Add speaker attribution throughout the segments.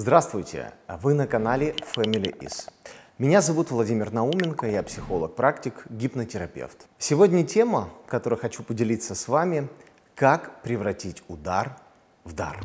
Speaker 1: Здравствуйте! А вы на канале Family Is. Меня зовут Владимир Науменко, я психолог-практик, гипнотерапевт. Сегодня тема, которой хочу поделиться с вами, как превратить удар в дар.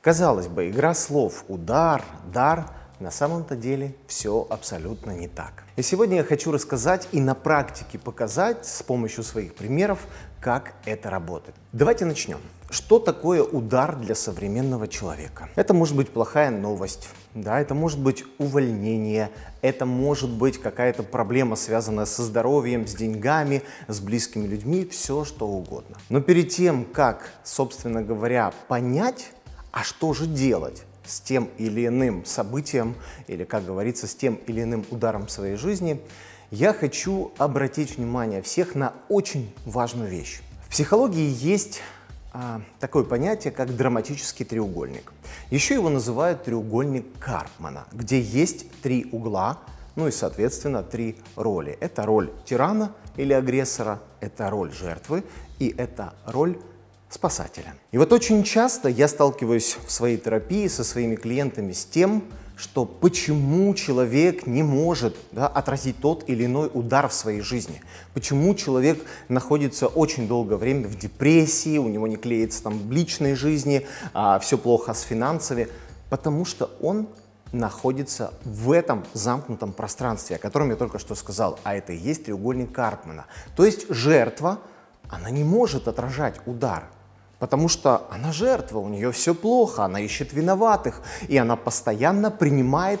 Speaker 1: Казалось бы, игра слов «удар», «дар» На самом-то деле все абсолютно не так. И сегодня я хочу рассказать и на практике показать с помощью своих примеров, как это работает. Давайте начнем. Что такое удар для современного человека? Это может быть плохая новость, да, это может быть увольнение, это может быть какая-то проблема, связанная со здоровьем, с деньгами, с близкими людьми, все что угодно. Но перед тем, как, собственно говоря, понять, а что же делать, с тем или иным событием или, как говорится, с тем или иным ударом в своей жизни, я хочу обратить внимание всех на очень важную вещь. В психологии есть а, такое понятие, как драматический треугольник. Еще его называют треугольник Карпмана, где есть три угла, ну и, соответственно, три роли. Это роль тирана или агрессора, это роль жертвы и это роль спасателя. И вот очень часто я сталкиваюсь в своей терапии со своими клиентами с тем, что почему человек не может да, отразить тот или иной удар в своей жизни, почему человек находится очень долгое время в депрессии, у него не клеится там в личной жизни, а, все плохо с финансами, потому что он находится в этом замкнутом пространстве, о котором я только что сказал, а это и есть треугольник Карпмана. То есть жертва, она не может отражать удар, Потому что она жертва, у нее все плохо, она ищет виноватых, и она постоянно принимает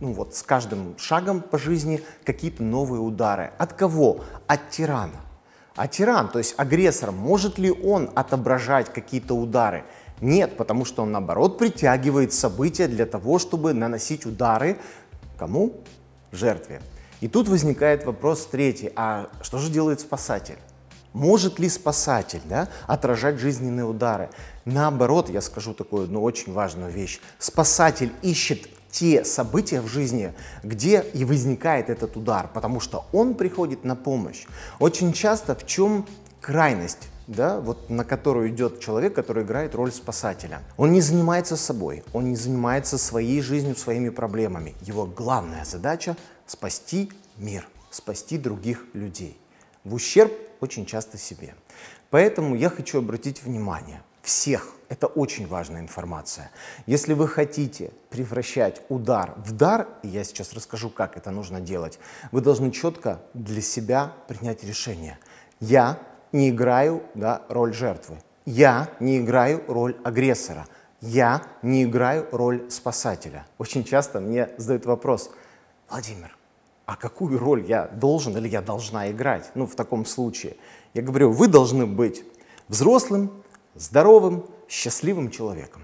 Speaker 1: ну вот, с каждым шагом по жизни какие-то новые удары. От кого? От тирана. А тиран, то есть агрессор, может ли он отображать какие-то удары? Нет, потому что он, наоборот, притягивает события для того, чтобы наносить удары кому? Жертве. И тут возникает вопрос третий, а что же делает спасатель? Может ли спасатель да, отражать жизненные удары? Наоборот, я скажу такую одну очень важную вещь. Спасатель ищет те события в жизни, где и возникает этот удар, потому что он приходит на помощь. Очень часто в чем крайность? да, вот на которую идет человек, который играет роль спасателя. Он не занимается собой, он не занимается своей жизнью, своими проблемами. Его главная задача – спасти мир, спасти других людей в ущерб очень часто себе. Поэтому я хочу обратить внимание всех, это очень важная информация. Если вы хотите превращать удар в дар, и я сейчас расскажу, как это нужно делать, вы должны четко для себя принять решение. Я не играю да, роль жертвы. Я не играю роль агрессора. Я не играю роль спасателя. Очень часто мне задают вопрос, Владимир, а какую роль я должен или я должна играть, ну, в таком случае. Я говорю, вы должны быть взрослым, здоровым, счастливым человеком.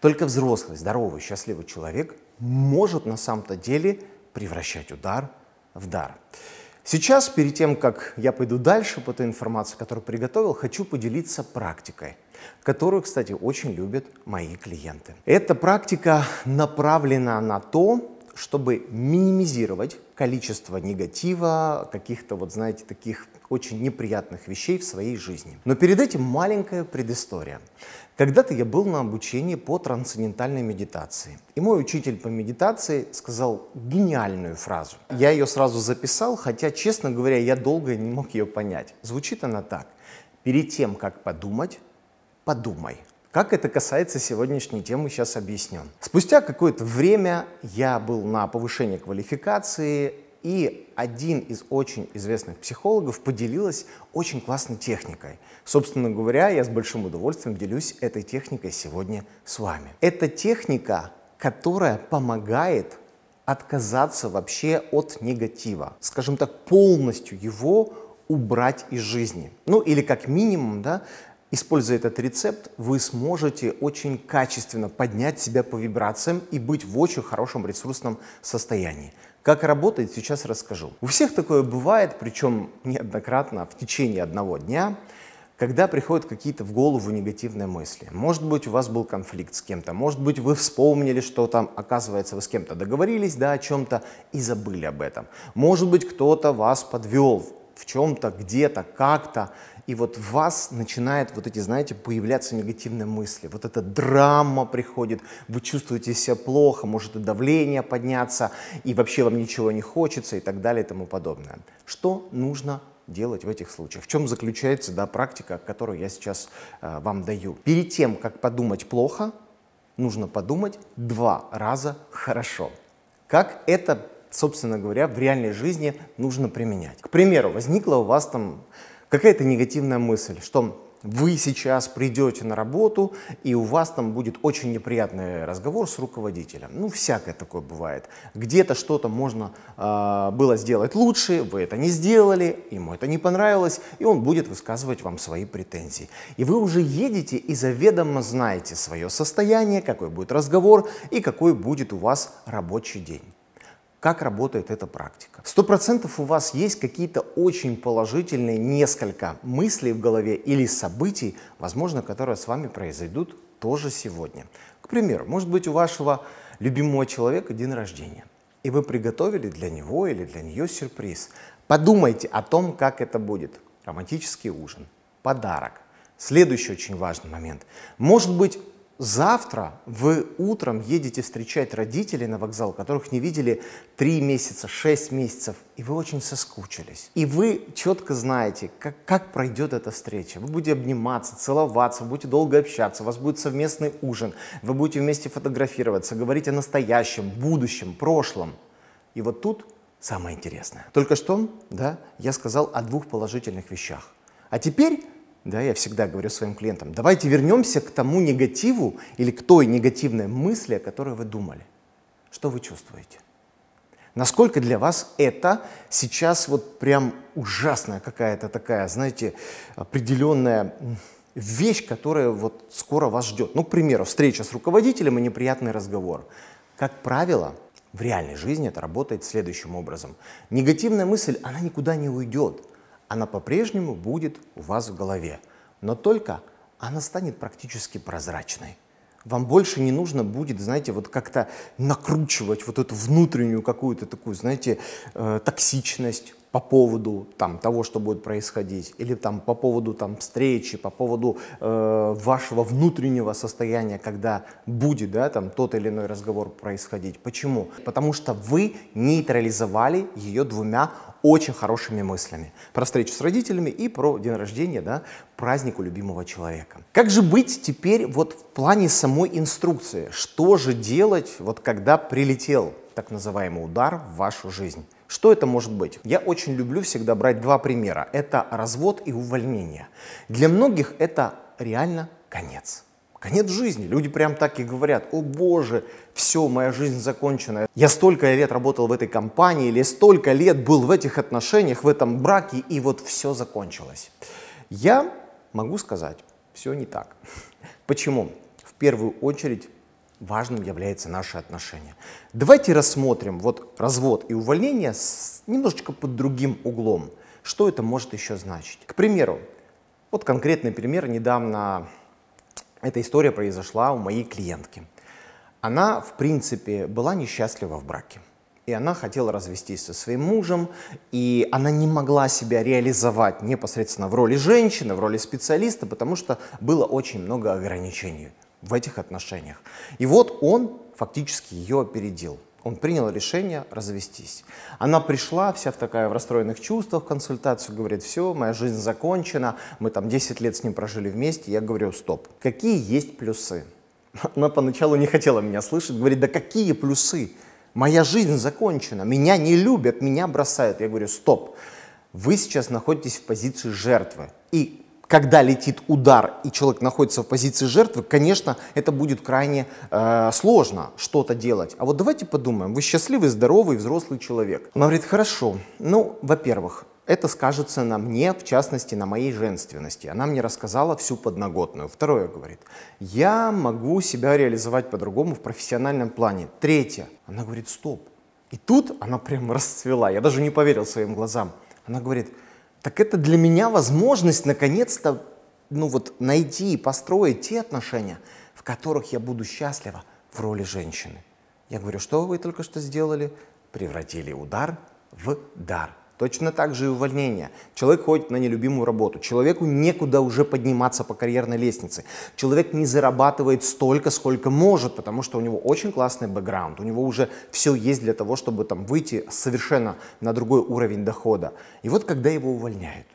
Speaker 1: Только взрослый, здоровый, счастливый человек может на самом-то деле превращать удар в дар. Сейчас, перед тем, как я пойду дальше по той информации, которую приготовил, хочу поделиться практикой, которую, кстати, очень любят мои клиенты. Эта практика направлена на то, чтобы минимизировать количество негатива, каких-то, вот знаете, таких очень неприятных вещей в своей жизни. Но перед этим маленькая предыстория. Когда-то я был на обучении по трансцендентальной медитации. И мой учитель по медитации сказал гениальную фразу. Я ее сразу записал, хотя, честно говоря, я долго не мог ее понять. Звучит она так. Перед тем, как подумать, подумай. Как это касается сегодняшней темы, сейчас объясню. Спустя какое-то время я был на повышение квалификации, и один из очень известных психологов поделилась очень классной техникой. Собственно говоря, я с большим удовольствием делюсь этой техникой сегодня с вами. Это техника, которая помогает отказаться вообще от негатива, скажем так, полностью его убрать из жизни. Ну или как минимум, да, Используя этот рецепт, вы сможете очень качественно поднять себя по вибрациям и быть в очень хорошем ресурсном состоянии. Как работает, сейчас расскажу. У всех такое бывает, причем неоднократно, в течение одного дня, когда приходят какие-то в голову негативные мысли. Может быть, у вас был конфликт с кем-то, может быть, вы вспомнили, что там, оказывается, вы с кем-то договорились, да, о чем-то и забыли об этом. Может быть, кто-то вас подвел в чем-то, где-то, как-то, и вот в вас начинает вот эти, знаете, появляться негативные мысли, вот эта драма приходит, вы чувствуете себя плохо, может и давление подняться, и вообще вам ничего не хочется и так далее и тому подобное. Что нужно делать в этих случаях. В чем заключается да, практика, которую я сейчас э, вам даю. Перед тем, как подумать плохо, нужно подумать два раза хорошо. Как это, собственно говоря, в реальной жизни нужно применять. К примеру, возникла у вас там Какая-то негативная мысль, что вы сейчас придете на работу, и у вас там будет очень неприятный разговор с руководителем. Ну, всякое такое бывает. Где-то что-то можно э, было сделать лучше, вы это не сделали, ему это не понравилось, и он будет высказывать вам свои претензии. И вы уже едете и заведомо знаете свое состояние, какой будет разговор и какой будет у вас рабочий день. Как работает эта практика? Сто процентов у вас есть какие-то очень положительные несколько мыслей в голове или событий, возможно, которые с вами произойдут тоже сегодня. К примеру, может быть, у вашего любимого человека день рождения, и вы приготовили для него или для нее сюрприз. Подумайте о том, как это будет. Романтический ужин, подарок. Следующий очень важный момент. Может быть, Завтра вы утром едете встречать родителей на вокзал, которых не видели 3 месяца, 6 месяцев, и вы очень соскучились. И вы четко знаете, как, как пройдет эта встреча. Вы будете обниматься, целоваться, будете долго общаться, у вас будет совместный ужин, вы будете вместе фотографироваться, говорить о настоящем, будущем, прошлом. И вот тут самое интересное. Только что, да, я сказал о двух положительных вещах. А теперь да, я всегда говорю своим клиентам, давайте вернемся к тому негативу или к той негативной мысли, о которой вы думали. Что вы чувствуете? Насколько для вас это сейчас вот прям ужасная какая-то такая, знаете, определенная вещь, которая вот скоро вас ждет. Ну, к примеру, встреча с руководителем и неприятный разговор. Как правило, в реальной жизни это работает следующим образом. Негативная мысль, она никуда не уйдет она по-прежнему будет у вас в голове, но только она станет практически прозрачной. Вам больше не нужно будет, знаете, вот как-то накручивать вот эту внутреннюю какую-то такую, знаете, э, токсичность по поводу там, того, что будет происходить, или там, по поводу там, встречи, по поводу э, вашего внутреннего состояния, когда будет да, там, тот или иной разговор происходить. Почему? Потому что вы нейтрализовали ее двумя очень хорошими мыслями. Про встречу с родителями и про день рождения, да, празднику любимого человека. Как же быть теперь вот в плане самой инструкции? Что же делать, вот когда прилетел так называемый удар в вашу жизнь? Что это может быть? Я очень люблю всегда брать два примера. Это развод и увольнение. Для многих это реально конец. Конец жизни. Люди прям так и говорят, о боже, все, моя жизнь закончена. Я столько лет работал в этой компании или столько лет был в этих отношениях, в этом браке, и вот все закончилось. Я могу сказать, все не так. Почему? В первую очередь важным является наши отношения. Давайте рассмотрим вот развод и увольнение с немножечко под другим углом. Что это может еще значить? К примеру, вот конкретный пример недавно эта история произошла у моей клиентки. Она, в принципе, была несчастлива в браке. И она хотела развестись со своим мужем, и она не могла себя реализовать непосредственно в роли женщины, в роли специалиста, потому что было очень много ограничений в этих отношениях. И вот он фактически ее опередил. Он принял решение развестись. Она пришла вся в такая в расстроенных чувствах, консультацию, говорит, все, моя жизнь закончена, мы там 10 лет с ним прожили вместе. Я говорю, стоп, какие есть плюсы? Она поначалу не хотела меня слышать, говорит, да какие плюсы? Моя жизнь закончена, меня не любят, меня бросают. Я говорю, стоп, вы сейчас находитесь в позиции жертвы. И когда летит удар и человек находится в позиции жертвы, конечно, это будет крайне э, сложно что-то делать. А вот давайте подумаем, вы счастливый, здоровый, взрослый человек. Она говорит, хорошо, ну, во-первых, это скажется на мне, в частности, на моей женственности. Она мне рассказала всю подноготную. Второе, говорит, я могу себя реализовать по-другому в профессиональном плане. Третье, она говорит, стоп. И тут она прям расцвела, я даже не поверил своим глазам. Она говорит, так это для меня возможность наконец-то ну вот, найти и построить те отношения, в которых я буду счастлива в роли женщины. Я говорю, что вы только что сделали? Превратили удар в дар. Точно так же и увольнение. Человек ходит на нелюбимую работу. Человеку некуда уже подниматься по карьерной лестнице. Человек не зарабатывает столько, сколько может, потому что у него очень классный бэкграунд. У него уже все есть для того, чтобы там выйти совершенно на другой уровень дохода. И вот когда его увольняют,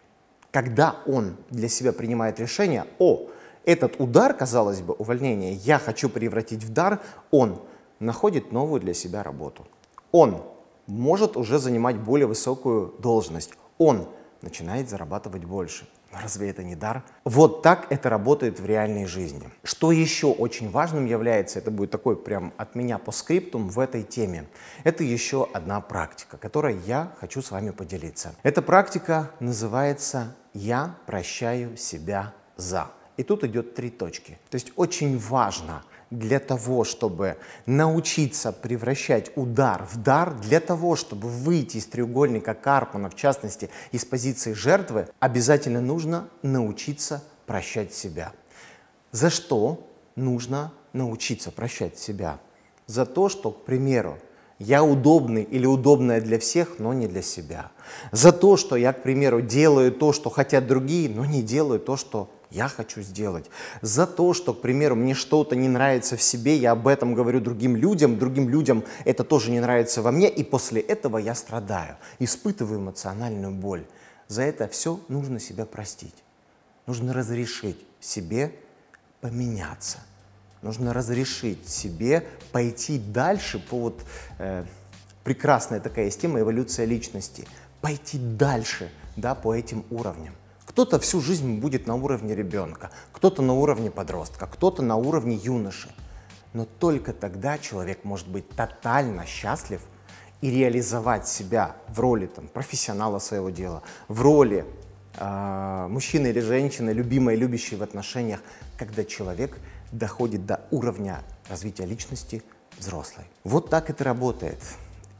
Speaker 1: когда он для себя принимает решение, о, этот удар, казалось бы, увольнение, я хочу превратить в дар, он находит новую для себя работу. Он может уже занимать более высокую должность. Он начинает зарабатывать больше. Но разве это не дар? Вот так это работает в реальной жизни. Что еще очень важным является, это будет такой прям от меня по скриптум в этой теме, это еще одна практика, которой я хочу с вами поделиться. Эта практика называется «Я прощаю себя за». И тут идет три точки. То есть очень важно – для того, чтобы научиться превращать удар в дар, для того, чтобы выйти из треугольника Карпана, в частности, из позиции жертвы, обязательно нужно научиться прощать себя. За что нужно научиться прощать себя? За то, что, к примеру, я удобный или удобная для всех, но не для себя. За то, что я, к примеру, делаю то, что хотят другие, но не делаю то, что я хочу сделать. За то, что, к примеру, мне что-то не нравится в себе, я об этом говорю другим людям, другим людям это тоже не нравится во мне, и после этого я страдаю, испытываю эмоциональную боль. За это все нужно себя простить. Нужно разрешить себе поменяться. Нужно разрешить себе пойти дальше по вот э, прекрасная такая есть тема эволюция личности. Пойти дальше, да, по этим уровням. Кто-то всю жизнь будет на уровне ребенка, кто-то на уровне подростка, кто-то на уровне юноши. Но только тогда человек может быть тотально счастлив и реализовать себя в роли там, профессионала своего дела, в роли э, мужчины или женщины, любимой, любящей в отношениях, когда человек доходит до уровня развития личности взрослой. Вот так это работает.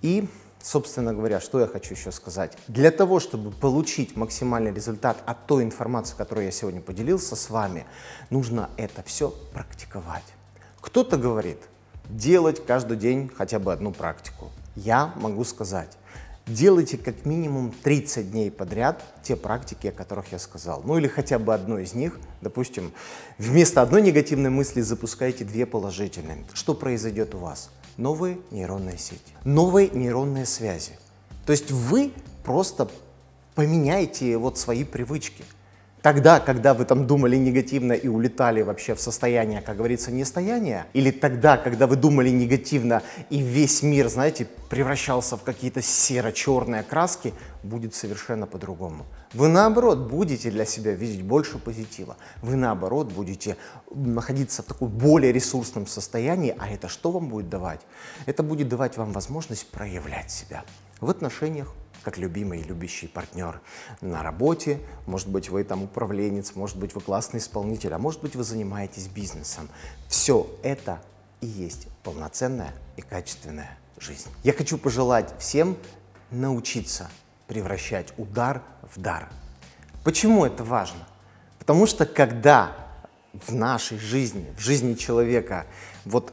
Speaker 1: И Собственно говоря, что я хочу еще сказать. Для того, чтобы получить максимальный результат от той информации, которую я сегодня поделился с вами, нужно это все практиковать. Кто-то говорит, делать каждый день хотя бы одну практику. Я могу сказать, делайте как минимум 30 дней подряд те практики, о которых я сказал. Ну или хотя бы одну из них, допустим, вместо одной негативной мысли запускайте две положительные. Что произойдет у вас? новые нейронные сети, новые нейронные связи. То есть вы просто поменяете вот свои привычки. Тогда, когда вы там думали негативно и улетали вообще в состояние, как говорится, нестояния, или тогда, когда вы думали негативно и весь мир, знаете, превращался в какие-то серо-черные краски, будет совершенно по-другому. Вы, наоборот, будете для себя видеть больше позитива. Вы, наоборот, будете находиться в таком более ресурсном состоянии. А это что вам будет давать? Это будет давать вам возможность проявлять себя в отношениях, как любимый и любящий партнер на работе, может быть, вы там управленец, может быть, вы классный исполнитель, а может быть, вы занимаетесь бизнесом. Все это и есть полноценная и качественная жизнь. Я хочу пожелать всем научиться превращать удар в дар. Почему это важно? Потому что когда в нашей жизни, в жизни человека, вот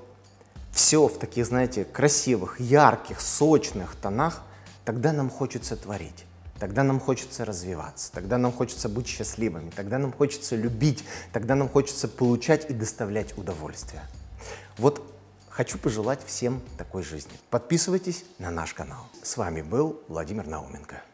Speaker 1: все в таких, знаете, красивых, ярких, сочных тонах, тогда нам хочется творить. Тогда нам хочется развиваться, тогда нам хочется быть счастливыми, тогда нам хочется любить, тогда нам хочется получать и доставлять удовольствие. Вот Хочу пожелать всем такой жизни. Подписывайтесь на наш канал. С вами был Владимир Науменко.